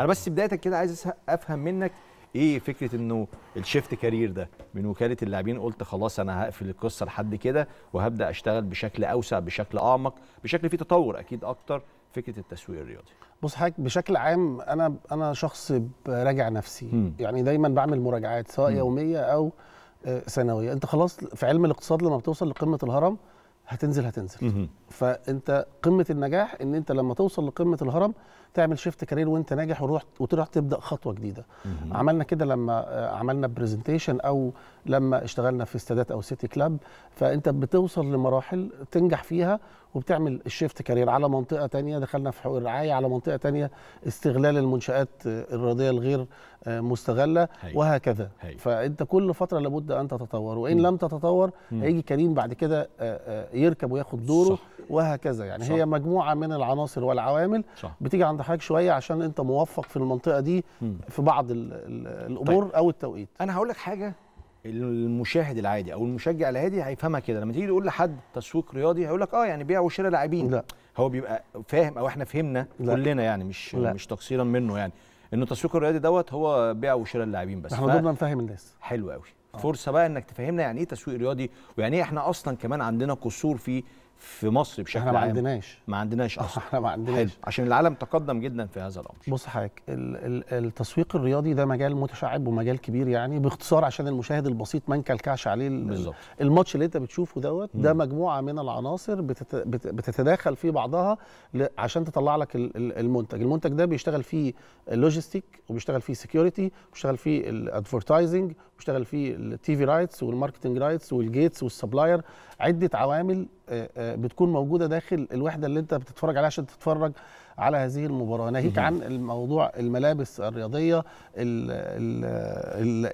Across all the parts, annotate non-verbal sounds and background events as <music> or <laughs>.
انا بس بدايه كده عايز افهم منك ايه فكره انه الشيفت كارير ده من وكاله اللاعبين قلت خلاص انا هقفل القصه لحد كده وهبدا اشتغل بشكل اوسع بشكل اعمق بشكل فيه تطور اكيد اكتر فكره التسويق الرياضي بص حضرتك بشكل عام انا انا شخص براجع نفسي م. يعني دايما بعمل مراجعات سواء م. يوميه او آه، سنويه انت خلاص في علم الاقتصاد لما بتوصل لقمه الهرم هتنزل هتنزل فانت قمه النجاح ان انت لما توصل لقمه الهرم تعمل شيفت كارير وانت ناجح وروح وتروح تبدا خطوه جديده عملنا كده لما عملنا برزنتيشن او لما اشتغلنا في استادات او سيتي كلاب فانت بتوصل لمراحل تنجح فيها وبتعمل الشيفت كارير على منطقه تانية دخلنا في حقوق الرعايه على منطقه تانية استغلال المنشات الرياضيه الغير آه، مستغله هي. وهكذا هي. فانت كل فتره لابد ان تتطور وان م. لم تتطور هيجي كريم بعد كده آه، آه، يركب وياخد دوره صح. وهكذا يعني صح. هي مجموعه من العناصر والعوامل صح. بتيجي عند حضرتك شويه عشان انت موفق في المنطقه دي م. في بعض الـ الـ الامور طيب. او التوقيت انا هقول لك حاجه المشاهد العادي او المشجع العادي هيفهمها كده لما تيجي تقول لحد تسويق رياضي هيقول لك اه يعني بيع وشراء لاعبين لا هو بيبقى فاهم او احنا فهمنا لا. كلنا يعني مش لا. مش تقصيرا منه يعني انه التسويق الرياضي دوت هو بيع وشراء اللاعبين بس احنا دورنا نفهم الناس حلو قوي فرصه بقى انك تفهمنا يعني ايه تسويق رياضي ويعني ايه احنا اصلا كمان عندنا قصور في في مصر بشكل عام احنا ما عندناش ما عندناش <laughs> اصلا احنا ما عندناش حلو عشان العالم تقدم جدا في هذا الامر بص حضرتك التسويق الرياضي ده مجال متشعب ومجال كبير يعني باختصار عشان المشاهد البسيط ما نكلكعش عليه بالظبط الماتش اللي انت بتشوفه دوت ده مجموعه من العناصر بتت... بتتداخل في بعضها ل... عشان تطلع لك المنتج المنتج ده بيشتغل فيه اللوجيستيك وبيشتغل فيه سكيورتي وبيشتغل فيه الادفرتايزنج وبيشتغل فيه التي في رايتس والماركتنج رايتس والجيتس والسبلاير عده عوامل آه، آه، بتكون موجوده داخل الوحده اللي انت بتتفرج عليها عشان تتفرج على هذه المباراه ناهيك عن الموضوع الملابس الرياضيه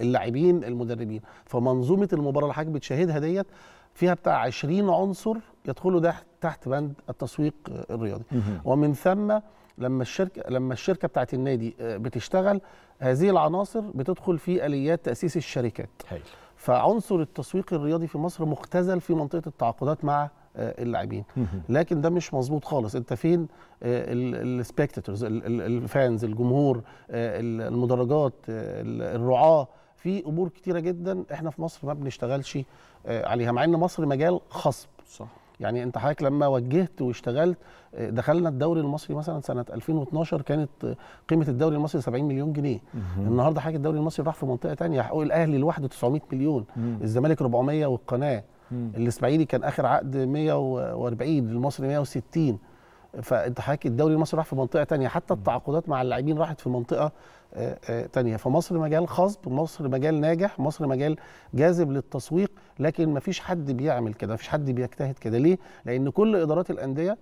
اللاعبين المدربين فمنظومه المباراه اللي حضرتك بتشاهدها ديت فيها بتاع 20 عنصر يدخلوا تحت تحت بند التسويق الرياضي ومن ثم لما الشركه لما الشركه بتاعت النادي آه، بتشتغل هذه العناصر بتدخل في اليات تاسيس الشركات حيل. فعنصر التسويق الرياضي في مصر مختزل في منطقه التعاقدات مع آه، اللاعبين لكن ده مش مظبوط خالص انت فين السبيكتاتورز آه، الفانز الجمهور آه، المدرجات الرعاه في امور كتيره جدا احنا في مصر ما بنشتغلش عليها مع ان مصر مجال خصب صح يعني انت حضرتك لما وجهت واشتغلت دخلنا الدوري المصري مثلا سنه 2012 كانت قيمه الدوري المصري 70 مليون جنيه مم. النهارده حضرتك الدوري المصري راح في منطقه ثانيه حقوق الاهلي لوحده 900 مليون مم. الزمالك 400 والقناه الاسماعيلي كان اخر عقد 140 المصري 160 فانت حضرتك الدوري المصري راح في منطقه ثانيه حتى التعاقدات مع اللاعبين راحت في منطقه ثانيه آه، آه، فمصر مجال خصب مصر مجال ناجح مصر مجال جاذب للتسويق لكن ما فيش حد بيعمل كده ما فيش حد بيجتهد كده ليه لان كل ادارات الانديه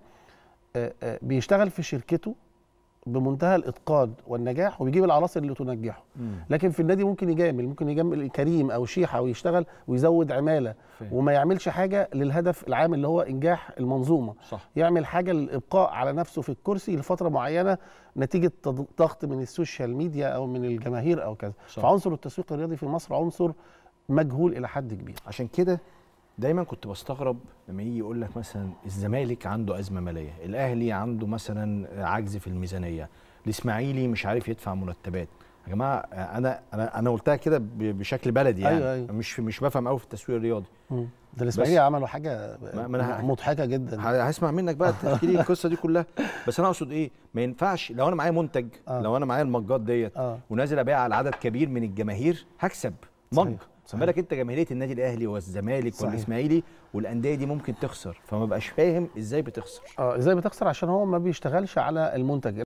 آه، بيشتغل في شركته بمنتهى الاتقان والنجاح وبيجيب العناصر اللي تنجحه مم. لكن في النادي ممكن يجامل ممكن يجامل كريم او شيحه ويشتغل ويزود عماله فيه. وما يعملش حاجه للهدف العام اللي هو انجاح المنظومه صح. يعمل حاجه للابقاء على نفسه في الكرسي لفتره معينه نتيجه ضغط من السوشيال ميديا او من الجماهير او كذا فعنصر التسويق الرياضي في مصر عنصر مجهول الى حد كبير عشان كده دايما كنت بستغرب لما يجي يقول لك مثلا الزمالك عنده ازمه ماليه الاهلي عنده مثلا عجز في الميزانيه الاسماعيلي مش عارف يدفع مرتبات يا جماعه انا انا انا قلتها كده بشكل بلدي يعني أيوة أيوة. مش مش بفهم قوي في التسويق الرياضي ده الاسماعيلي عملوا حاجه مضحكه جدا هسمع منك بقى تحكي لي القصه دي كلها بس انا اقصد ايه ما ينفعش لو انا معايا منتج آه. لو انا معايا المجات ديت آه. ونازل ابيع على عدد كبير من الجماهير هكسب مج صحيح. بالك انت جماهيريه النادي الاهلي والزمالك والاسماعيلي والانديه دي ممكن تخسر فما بقاش فاهم ازاي بتخسر اه ازاي بتخسر عشان هو ما بيشتغلش على المنتج